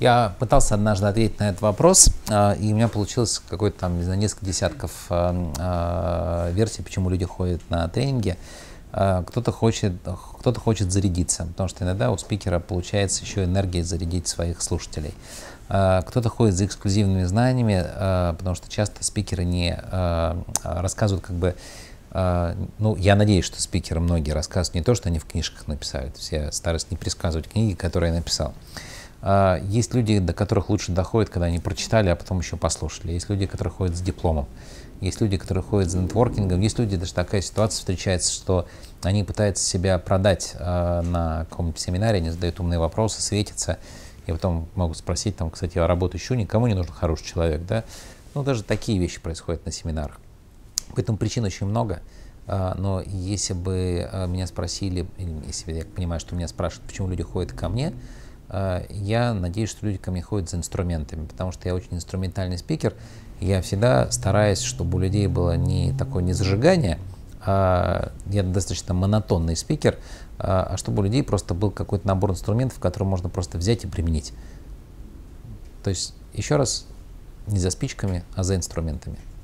Я пытался однажды ответить на этот вопрос, а, и у меня получилось какое-то там, не знаю, несколько десятков а, а, версий, почему люди ходят на тренинги. Кто-то хочет, кто-то хочет зарядиться, потому что иногда у спикера получается еще энергией зарядить своих слушателей. Кто-то ходит за эксклюзивными знаниями, потому что часто спикеры не рассказывают как бы ну, я надеюсь, что спикеры многие рассказывают не то, что они в книжках написали. Все старость не предсказывать книги, которые я написал. А, есть люди, до которых лучше доходит, когда они прочитали, а потом еще послушали. Есть люди, которые ходят с дипломом. Есть люди, которые ходят с нетворкингом. Есть люди, даже такая ситуация встречается, что они пытаются себя продать а, на каком-нибудь семинаре, они задают умные вопросы, светятся. И потом могут спросить, там, кстати, я а работаю еще никому не нужен хороший человек, да? Ну, даже такие вещи происходят на семинарах. Поэтому причин очень много. но если бы меня спросили, если я понимаю, что меня спрашивают, почему люди ходят ко мне, а, я надеюсь, что люди ко мне ходят за инструментами, потому что я очень инструментальный спикер. Я всегда стараюсь, чтобы у людей было не такое не зажигание, а я достаточно монотонный спикер, а, а чтобы у людей просто был какой-то набор инструментов, который можно просто взять и применить. То есть, еще раз, не за спичками, а за инструментами.